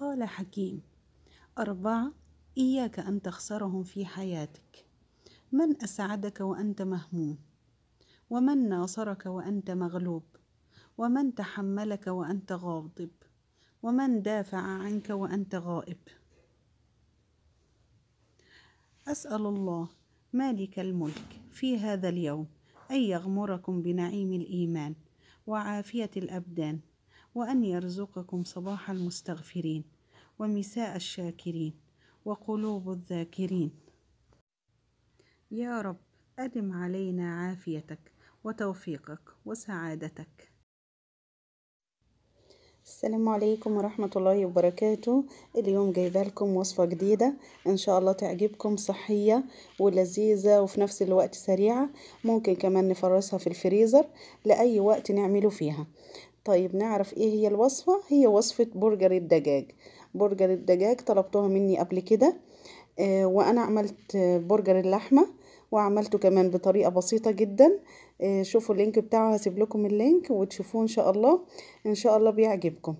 قال حكيم أربعة إياك أن تخسرهم في حياتك من أسعدك وأنت مهموم ومن ناصرك وأنت مغلوب ومن تحملك وأنت غاضب ومن دافع عنك وأنت غائب أسأل الله مالك الملك في هذا اليوم أن يغمركم بنعيم الإيمان وعافية الأبدان وأن يرزقكم صباح المستغفرين ومساء الشاكرين وقلوب الذاكرين يا رب أدم علينا عافيتك وتوفيقك وسعادتك السلام عليكم ورحمة الله وبركاته اليوم جايبة لكم وصفة جديدة ان شاء الله تعجبكم صحية ولذيذة وفي نفس الوقت سريعة ممكن كمان نفرزها في الفريزر لأي وقت نعمله فيها طيب نعرف ايه هي الوصفة هي وصفة برجر الدجاج برجر الدجاج طلبتوها مني قبل كده آه، وانا عملت برجر اللحمة وعملته كمان بطريقة بسيطة جدا آه، شوفوا اللينك بتاعه هسيب لكم اللينك وتشوفوه ان شاء الله ان شاء الله بيعجبكم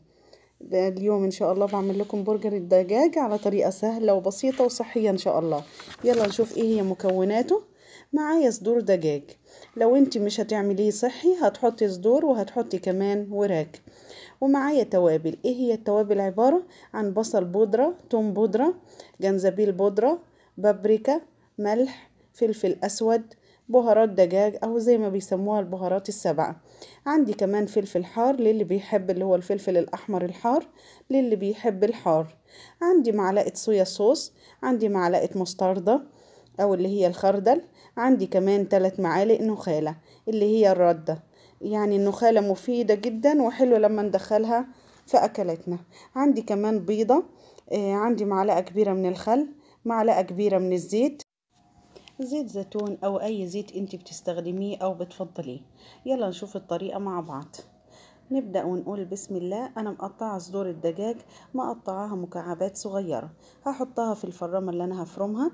اليوم ان شاء الله بعمل لكم برجر الدجاج على طريقة سهلة وبسيطة وصحية ان شاء الله يلا نشوف ايه هي مكوناته معايا صدور دجاج لو انت مش هتعمليه صحي هتحطي صدور وهتحطي كمان وراك ومعايا توابل ايه هي التوابل عبارة عن بصل بودرة توم بودرة جنزبيل بودرة بابريكا ملح فلفل اسود بهارات دجاج او زي ما بيسموها البهارات السبعة عندي كمان فلفل حار للي بيحب اللي هو الفلفل الاحمر الحار للي بيحب الحار عندي معلقة صويا صوص عندي معلقة مستردة أو اللي هي الخردل عندي كمان ثلاث معالق نخالة اللي هي الردة يعني النخالة مفيدة جدا وحلو لما ندخلها في اكلتنا عندي كمان بيضة آه عندي معلقة كبيرة من الخل معلقة كبيرة من الزيت زيت زيتون أو أي زيت أنت بتستخدميه أو بتفضليه يلا نشوف الطريقة مع بعض نبدأ ونقول بسم الله أنا مقطعة صدور الدجاج مقطعاها مكعبات صغيرة هحطها في الفرامة اللي أنا هفرمها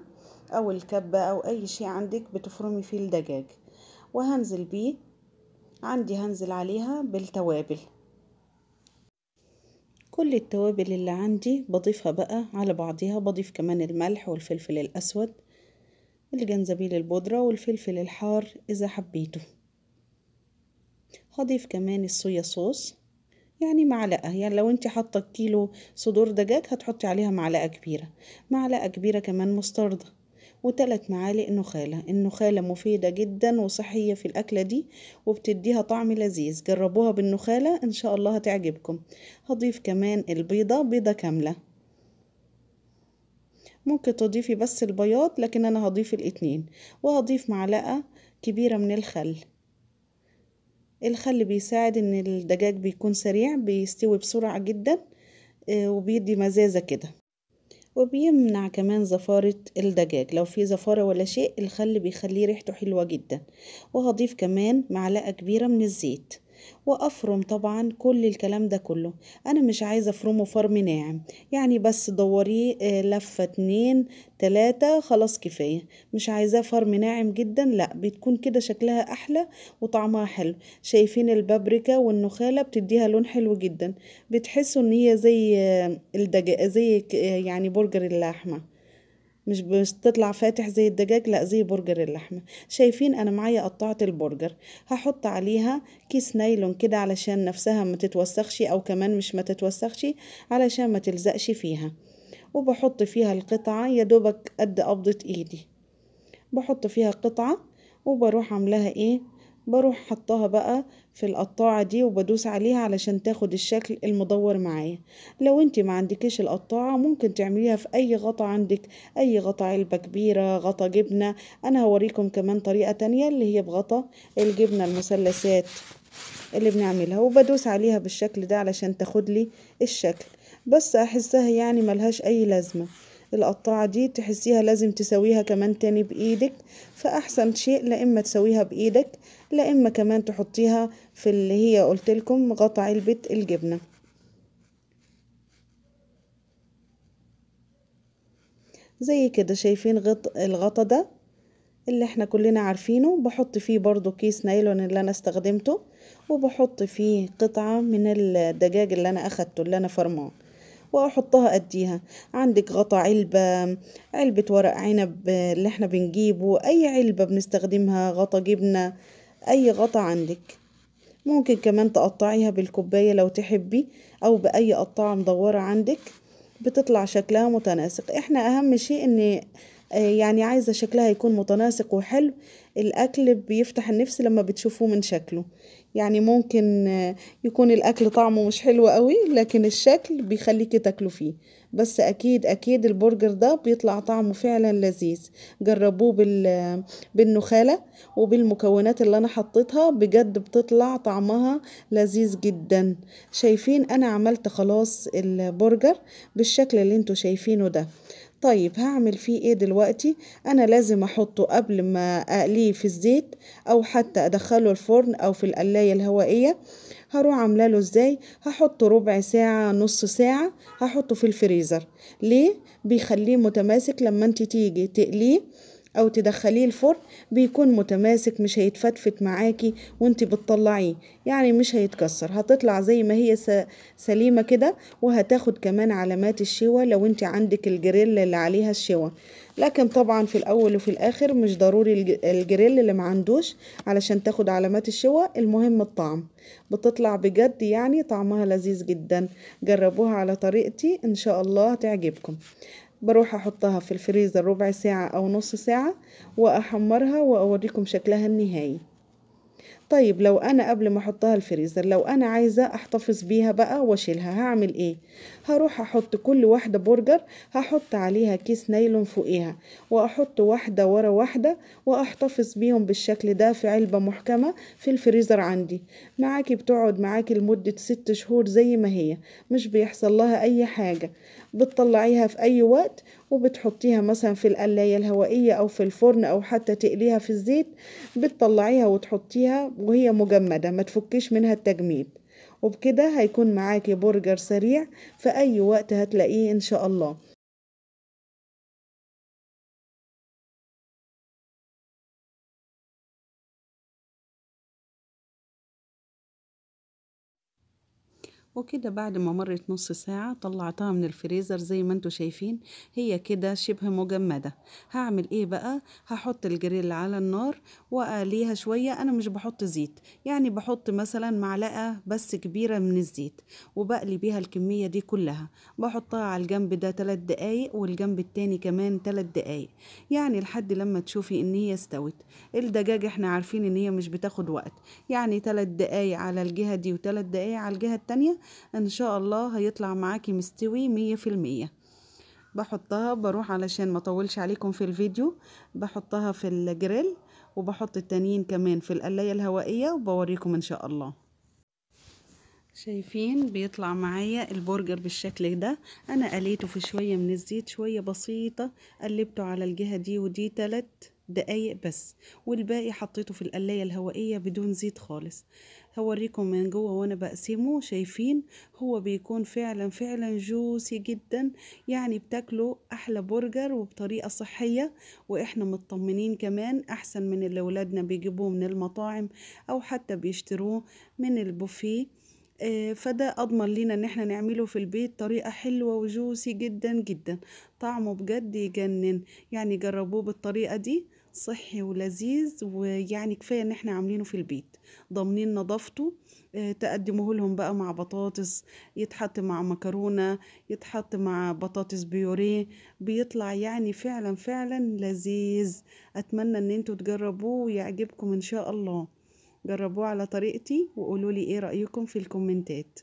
او الكبة او اي شيء عندك بتفرمي فيه الدجاج وهنزل بيه عندي هنزل عليها بالتوابل كل التوابل اللي عندي بضيفها بقى على بعضها بضيف كمان الملح والفلفل الأسود الجنزبيل البودرة والفلفل الحار إذا حبيته هضيف كمان الصويا صوص يعني معلقة يعني لو انت حاطة كيلو صدور دجاج هتحطي عليها معلقة كبيرة معلقة كبيرة كمان مستردة وثلاث معالق نخالة النخالة مفيدة جدا وصحية في الأكلة دي وبتديها طعم لذيذ جربوها بالنخالة إن شاء الله هتعجبكم هضيف كمان البيضة بيضة كاملة ممكن تضيفي بس البياض لكن أنا هضيف الاتنين وهضيف معلقة كبيرة من الخل الخل بيساعد ان الدجاج بيكون سريع بيستوي بسرعة جدا آه، وبيدي مزازة كده وبيمنع كمان زفارة الدجاج لو في زفارة ولا شيء الخل بيخليه ريحته حلوة جدا وهضيف كمان معلقة كبيرة من الزيت وافرم طبعا كل الكلام ده كله انا مش عايزه افرمه فرم ناعم يعني بس دوريه آه، لفه اتنين تلاتة خلاص كفايه مش عايزاه فرم ناعم جدا لا بتكون كده شكلها احلى وطعمها حلو شايفين البابريكا والنخاله بتديها لون حلو جدا بتحسوا ان هي زي آه، الدجاج زي آه، يعني برجر اللحمه مش مش تطلع فاتح زي الدجاج لا زي برجر اللحمه شايفين انا معايا قطعه البرجر هحط عليها كيس نايلون كده علشان نفسها ما تتوسخش او كمان مش ما تتوسخش علشان ما تلزقش فيها وبحط فيها القطعه يا دوبك قد قبضه ايدي بحط فيها قطعه وبروح عاملاها ايه بروح حطها بقى في القطاعة دي وبدوس عليها علشان تاخد الشكل المدور معايا لو انت ما عندكش القطاعة ممكن تعمليها في اي غطا عندك اي غطا علبة كبيرة غطا جبنة انا هوريكم كمان طريقة تانية اللي هي بغطا الجبنة المثلثات اللي بنعملها وبدوس عليها بالشكل ده علشان تاخد لي الشكل بس احسها يعني ملهاش اي لازمه القطاعة دي تحسيها لازم تسويها كمان تاني بإيدك فأحسن شيء لا إما تسويها بإيدك لا إما كمان تحطيها في اللي هي قلتلكم غطا علبة الجبنة زي كده شايفين غط الغطا ده اللي احنا كلنا عارفينه بحط فيه برضو كيس نايلون اللي انا استخدمته وبحط فيه قطعة من الدجاج اللي انا اخدته اللي انا فرماه واحطها اديها عندك غطا علبة علبة ورق عنب آه، اللي احنا بنجيبه اي علبة بنستخدمها غطا جبنة اي غطا عندك ممكن كمان تقطعيها بالكوباية لو تحبي او باي قطاعة مدورة عندك بتطلع شكلها متناسق احنا اهم شيء ان آه، يعني عايزة شكلها يكون متناسق وحلو الأكل بيفتح النفس لما بتشوفوه من شكله يعني ممكن آه، يكون الأكل طعمه مش حلو قوي لكن الشكل بيخليكي تاكلوا فيه بس أكيد أكيد البرجر ده بيطلع طعمه فعلا لذيذ جربوه بال... آه، بالنخالة وبالمكونات اللي أنا حطيتها بجد بتطلع طعمها لذيذ جدا شايفين أنا عملت خلاص البرجر بالشكل اللي انتوا شايفينه ده طيب هعمل فيه ايه دلوقتي انا لازم احطه قبل ما اقليه في الزيت او حتى ادخله الفرن او في القلايه الهوائيه هروح عامله له ازاي هحطه ربع ساعه نص ساعه هحطه في الفريزر ليه بيخليه متماسك لما انت تيجي تقليه او تدخليه الفرن بيكون متماسك مش هيتفتفت معاكي وانت بتطلعيه يعني مش هيتكسر هتطلع زي ما هي سليمة كده وهتاخد كمان علامات الشوى لو انت عندك الجريل اللي عليها الشوى لكن طبعا في الاول وفي الاخر مش ضروري الجريل اللي معندوش علشان تاخد علامات الشوى المهم الطعم بتطلع بجد يعني طعمها لذيذ جدا جربوها على طريقتي ان شاء الله تعجبكم بروح احطها في الفريزر ربع ساعة او نص ساعة واحمرها واوريكم شكلها النهائي طيب لو أنا قبل ما أحطها الفريزر لو أنا عايزة أحتفظ بيها بقى وأشيلها هعمل إيه؟ هروح أحط كل واحدة برجر هحط عليها كيس نايلون فوقيها وأحط واحدة ورا واحدة وأحتفظ بيهم بالشكل ده في علبة محكمة في الفريزر عندي معاكي بتقعد معاكي لمدة ست شهور زي ما هي مش بيحصل لها أي حاجة بتطلعيها في أي وقت وبتحطيها مثلا في القلاية الهوائية أو في الفرن أو حتى تقليها في الزيت بتطلعيها وتحطيها وهي مجمدة ما تفكيش منها التجميد وبكده هيكون معاكي برجر سريع في أي وقت هتلاقيه إن شاء الله وكده بعد ما مرت نص ساعة طلعتها من الفريزر زي ما انتوا شايفين هي كده شبه مجمدة هعمل ايه بقى هحط الجريل على النار واقليها شوية انا مش بحط زيت يعني بحط مثلا معلقة بس كبيرة من الزيت وبقلي بيها الكمية دي كلها بحطها على الجنب ده 3 دقايق والجنب التاني كمان 3 دقايق يعني لحد لما تشوفي ان هي استوت الدجاج احنا عارفين ان هي مش بتاخد وقت يعني 3 دقايق على الجهة دي و3 دقايق على الجهة التانية ان شاء الله هيطلع معاكي مستوي مية في المية بحطها بروح علشان ما طولش عليكم في الفيديو بحطها في الجريل وبحط التانيين كمان في القلاية الهوائية وبوريكم ان شاء الله شايفين بيطلع معايا البرجر بالشكل ده انا قليته في شوية من الزيت شوية بسيطة قلبته على الجهة دي ودي تلت دقايق بس والباقي حطيته في القلاية الهوائية بدون زيت خالص هوريكم من جوه وانا بقسمه شايفين هو بيكون فعلا فعلا جوسي جدا يعني بتاكله احلى برجر وبطريقة صحية واحنا مطمنين كمان احسن من اللي ولادنا بيجيبوه من المطاعم او حتى بيشتروه من البوفيه آه، فده اضمن لينا ان احنا نعمله في البيت طريقه حلوه وجوسي جدا جدا طعمه بجد يجنن يعني جربوه بالطريقه دي صحي ولذيذ ويعني كفايه ان احنا عاملينه في البيت ضامنين نظافته آه، تقدموه لهم بقى مع بطاطس يتحط مع مكرونه يتحط مع بطاطس بيوريه بيطلع يعني فعلا فعلا لذيذ اتمنى ان انتوا تجربوه ويعجبكم ان شاء الله جربوه على طريقتي وقولوا لي ايه رايكم في الكومنتات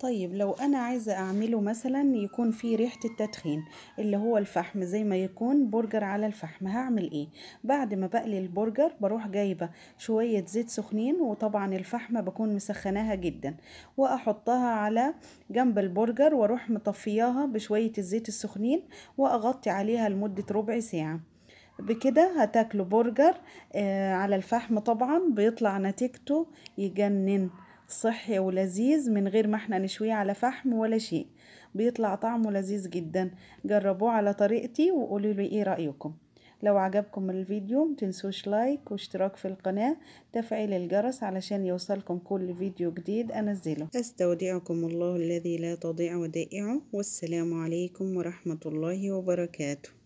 طيب لو انا عايزه اعمله مثلا يكون فيه ريحه التدخين اللي هو الفحم زي ما يكون برجر على الفحم هعمل ايه بعد ما بقلي البرجر بروح جايبه شويه زيت سخنين وطبعا الفحمه بكون مسخناها جدا واحطها على جنب البرجر واروح مطفياها بشويه الزيت السخنين واغطي عليها لمده ربع ساعه بكده هتاكلوا برجر آه على الفحم طبعا بيطلع نتيجته يجنن صحي ولذيذ من غير ما احنا نشويه على فحم ولا شيء بيطلع طعمه لذيذ جدا جربوه على طريقتي وقولوا لي ايه رأيكم لو عجبكم الفيديو متنسوش لايك واشتراك في القناة تفعيل الجرس علشان يوصلكم كل فيديو جديد أنزله استودعكم الله الذي لا تضيع ودائعه والسلام عليكم ورحمة الله وبركاته